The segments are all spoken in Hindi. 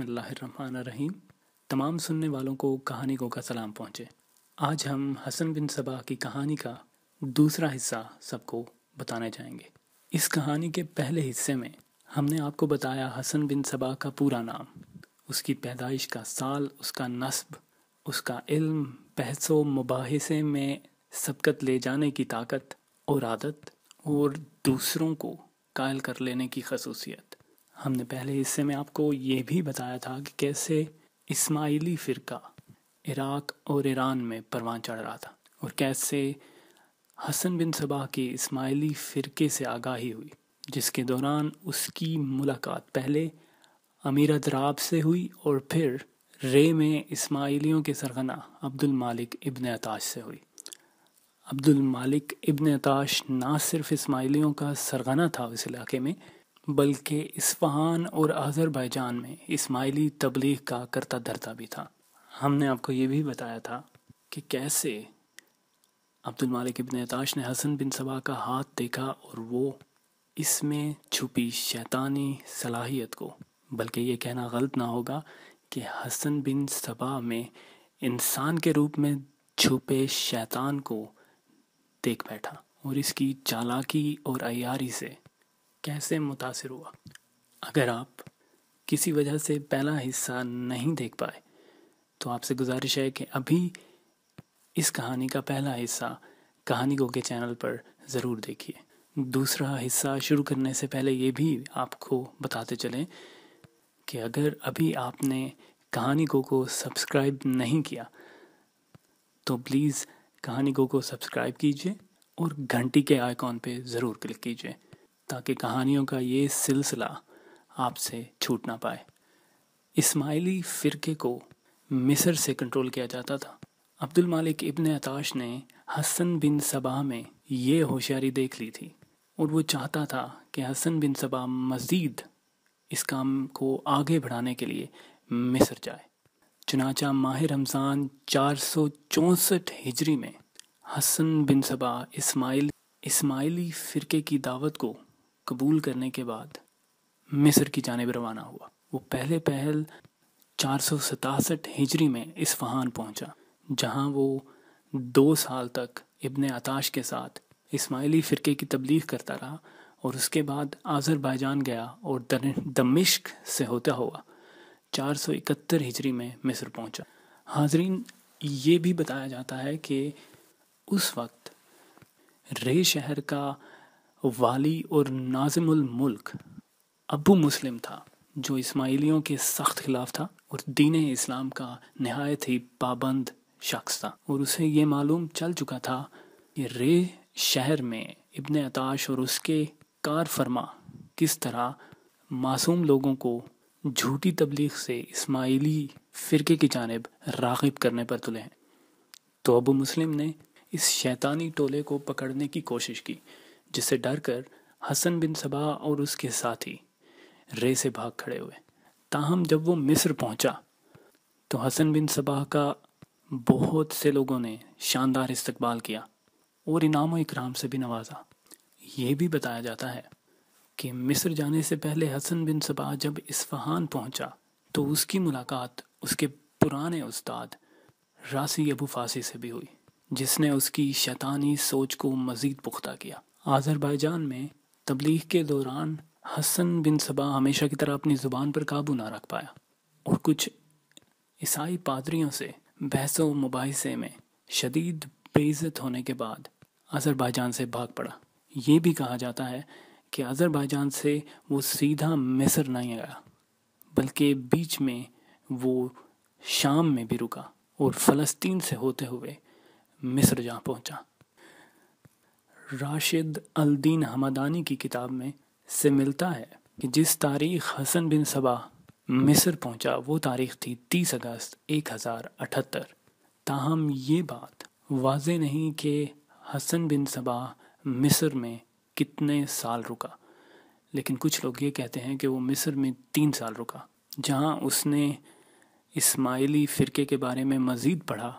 बिसमीम तमाम सुनने वालों को कहानी को का सलाम पहुँचे आज हम हसन बिन सबा की कहानी का दूसरा हिस्सा सबको बताने जाएंगे इस कहानी के पहले हिस्से में हमने आपको बताया हसन बिन सबा का पूरा नाम उसकी पैदाइश का साल उसका नस्ब उसका इल्म बहसो मुबासे में सबकत ले जाने की ताकत और आदत और दूसरों को कायल कर लेने की खसूसियत हमने पहले हिस्से में आपको ये भी बताया था कि कैसे इस्माइली फ़िरका इराक और ईरान में परवान चढ़ रहा था और कैसे हसन बिन सबाह के इस्माइली फ़िरके से आगाही हुई जिसके दौरान उसकी मुलाकात पहले अमीर अदराब से हुई और फिर रे में इस्माइलियों के सरगना अब्दुल मालिक इब्न अताश से हुई अब्दुल मालिक इब्न अताश ना सिर्फ इस्माइलियों का सरगना था उस इलाके में बल्कि इस्फहान और आज़रबाईजान में इस्माइली तबलीग का करता धरता भी था हमने आपको ये भी बताया था कि कैसे अब्दुल मालिक इबन अताश ने हसन बिन सबा का हाथ देखा और वो इसमें छुपी शैतानी सलाहियत को बल्कि ये कहना गलत ना होगा कि हसन बिन सबा में इंसान के रूप में छुपे शैतान को देख बैठा और इसकी चालाकी और अयारी से कैसे मुतासर हुआ अगर आप किसी वजह से पहला हिस्सा नहीं देख पाए तो आपसे गुजारिश है कि अभी इस कहानी का पहला हिस्सा कहानी गो के चैनल पर ज़रूर देखिए दूसरा हिस्सा शुरू करने से पहले ये भी आपको बताते चलें कि अगर अभी आपने कहानी गो को सब्सक्राइब नहीं किया तो प्लीज़ कहानी गो को सब्सक्राइब कीजिए और घंटी के आइकॉन पे ज़रूर क्लिक कीजिए ताकि कहानियों का ये सिलसिला आपसे छूट ना पाए इस्माइली फ़िरके को मिस्र से कंट्रोल किया जाता था अब्दुल मालिक इब्न अताश ने हसन बिन सबा में ये होशियारी देख ली थी और वो चाहता था कि हसन बिन सबा मज़ीद इस काम को आगे बढ़ाने के लिए मिस्र जाए चुनाचा माह रमज़ान चार सौ चौंसठ हिजरी में हसन बिन सबा इस्माइल इस्माइली फ़िरके की दावत को कबूल करने के बाद मिस्र की जानब रवाना हुआ वो पहले पहल चार सौ सतासठ हिजरी में इसफहान पहुंचा जहां वो दो साल तक इब्ने आताश के साथ इस्माइली फ़िरके की तबलीग करता रहा और उसके बाद आज़रबाईजान गया और दमिश्क से होता हुआ चार सौ इकहत्तर हिजरी में मिस्र पहुंचा हाजरीन ये भी बताया जाता है कि उस वक्त रे शहर का वाली और नाजिमुल मुल्क अबू मुस्लिम था जो इस्माइलियों के सख्त खिलाफ था और दीन इस्लाम का नहायत ही पाबंद शख्स था और उसे ये मालूम चल चुका था कि रे शहर में इब्ने अताश और उसके कार फरमा किस तरह मासूम लोगों को झूठी तबलीग से इस्माइली फ़िरके की जानब रागिब करने पर तुले हैं तो अबू मुस्लिम ने इस शैतानी टोले को पकड़ने की कोशिश की जिससे कर हसन बिन सबा और उसके साथी रे से भाग खड़े हुए ताहम जब वो मिस्र पहुंचा तो हसन बिन सबाह का बहुत से लोगों ने शानदार इस्तकबाल किया और इनाम इकराम से भी नवाजा ये भी बताया जाता है कि मिस्र जाने से पहले हसन बिन सबाह जब इस्फहान पहुंचा तो उसकी मुलाकात उसके पुराने उस्ताद रासी अबू फासी से भी हुई जिसने उसकी शैतानी सोच को मज़ीद पुख्ता किया आज़रबाईजान में तबलीग के दौरान हसन बिन सबा हमेशा की तरह अपनी ज़ुबान पर काबू ना रख पाया और कुछ ईसाई पादरियों से बहसों मुबासे में शदीद बेज़त होने के बाद अजरबाईजान से भाग पड़ा ये भी कहा जाता है कि आज़रबाईजान से वो सीधा मिस्र नहीं आया बल्कि बीच में वो शाम में भी रुका और फ़लस्तीन से होते हुए मिस्र जहाँ पहुँचा राशिद अलदीन हमदानी की किताब में से मिलता है कि जिस तारीख हसन बिन सबा मिस्र पहुंचा वो तारीख थी 30 अगस्त एक हज़ार अठहत्तर ताहम ये बात वाज नहीं कि हसन बिन सबा मिस्र में कितने साल रुका लेकिन कुछ लोग ये कहते हैं कि वो मिस्र में तीन साल रुका जहाँ उसने इस्माइली फ़िरके के बारे में मज़ीद पढ़ा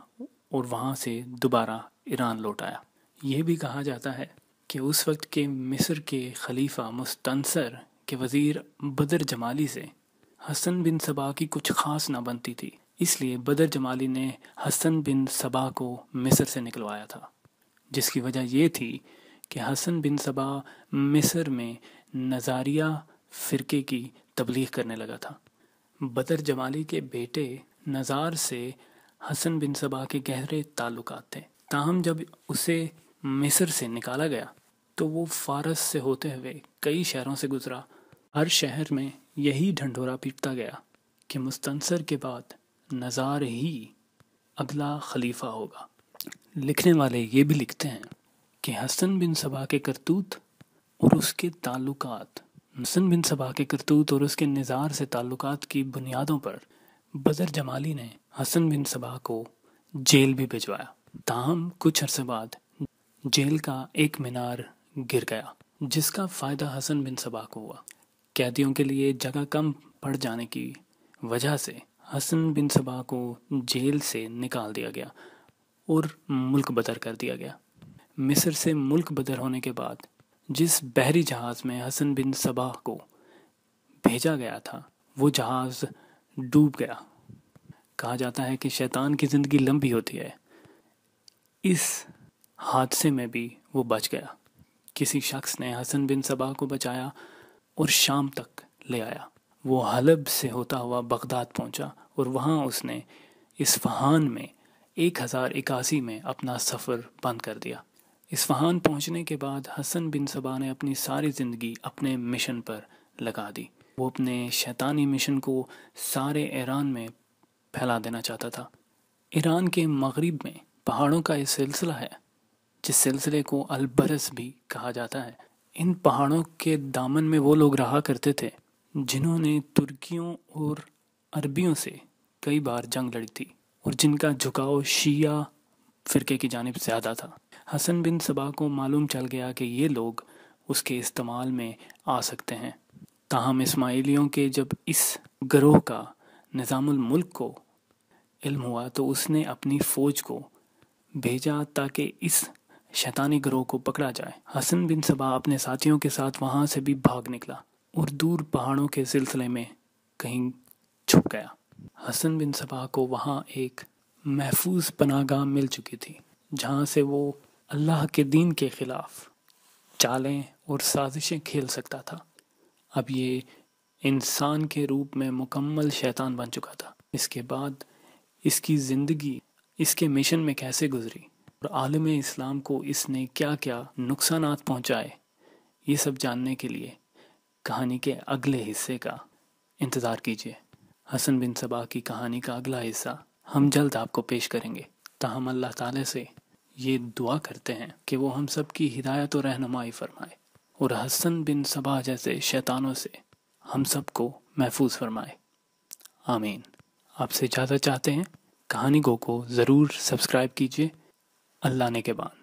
और वहाँ से दोबारा ईरान लौट आया ये भी कहा जाता है कि उस वक्त के मिस्र के खलीफा मुस्तंसर के वज़ीर बदर जमाली से हसन बिन सबा की कुछ खास ना बनती थी इसलिए बदर जमाली ने हसन बिन सबा को मिस्र से निकलवाया था जिसकी वजह यह थी कि हसन बिन सबा मिस्र में नज़ारिया फ़िरके की तबलीग करने लगा था बदर जमाली के बेटे नज़ार से हसन बिन सबा के गहरे ताल्लुक थे ताहम जब उसे मिस्र से निकाला गया तो वो फारस से होते हुए कई शहरों से गुजरा हर शहर में यही ढंडोरा पीटता गया कि मुस्तंसर के बाद नज़ार ही अगला खलीफा होगा लिखने वाले ये भी लिखते हैं कि हसन बिन सभा के करतूत और उसके ताल्लुकात हसन बिन सबा के करतूत और उसके निज़ार से ताल्लुकात की बुनियादों पर बदर जमाली ने हसन बिन सबा को जेल भी भिजवाया ताहम कुछ अरसे बाद जेल का एक मीनार गिर गया जिसका फायदा हसन बिन सबा को हुआ कैदियों के लिए जगह कम पड़ जाने की वजह से हसन बिन सबा को जेल से निकाल दिया गया और मुल्क बदर कर दिया गया मिस्र से मुल्क बदर होने के बाद जिस बहरी जहाज़ में हसन बिन सबा को भेजा गया था वो जहाज़ डूब गया कहा जाता है कि शैतान की ज़िंदगी लंबी होती है इस हादसे में भी वो बच गया किसी शख्स ने हसन बिन सबा को बचाया और शाम तक ले आया वो हलब से होता हुआ बगदाद पहुंचा और वहाँ उसने इस्फहान में एक हज़ार इक्यासी में अपना सफ़र बंद कर दिया इस्फहान पहुंचने के बाद हसन बिन सबा ने अपनी सारी ज़िंदगी अपने मिशन पर लगा दी वो अपने शैतानी मिशन को सारे ईरान में फैला देना चाहता था ईरान के मगरिब में पहाड़ों का यह सिलसिला है जिस सिलसिले को अलबरस भी कहा जाता है इन पहाड़ों के दामन में वो लोग रहा करते थे जिन्होंने तुर्कियों और अरबियों से कई बार जंग लड़ी थी और जिनका झुकाव शिया फिरके की जानब ज़्यादा था हसन बिन सबा को मालूम चल गया कि ये लोग उसके इस्तेमाल में आ सकते हैं ताहम इसमाइलियों के जब इस गरोह का निज़ामुल मुल्क को इल्म हुआ तो उसने अपनी फ़ौज को भेजा ताकि इस शैतानी ग्रोह को पकड़ा जाए हसन बिन सबा अपने साथियों के साथ वहाँ से भी भाग निकला और दूर पहाड़ों के सिलसिले में कहीं छुप गया हसन बिन सबा को वहाँ एक महफूज पनागाह मिल चुकी थी जहाँ से वो अल्लाह के दीन के ख़िलाफ़ चालें और साजिशें खेल सकता था अब ये इंसान के रूप में मुकम्मल शैतान बन चुका था इसके बाद इसकी ज़िंदगी इसके मिशन में कैसे गुजरी और आलम इस्लाम को इसने क्या क्या नुकसान पहुँचाए ये सब जानने के लिए कहानी के अगले हिस्से का इंतज़ार कीजिए हसन बिन सबा की कहानी का अगला हिस्सा हम जल्द आपको पेश करेंगे ताहम अल्लाह ताला से ये दुआ करते हैं कि वो हम सब की हिदायत और रहनुमाई फरमाए और हसन बिन सबा जैसे शैतानों से हम सब को महफूज फरमाए आमीन आपसे ज़्यादा चाहते हैं कहानी को ज़रूर सब्सक्राइब कीजिए अल्लाह ने के बाद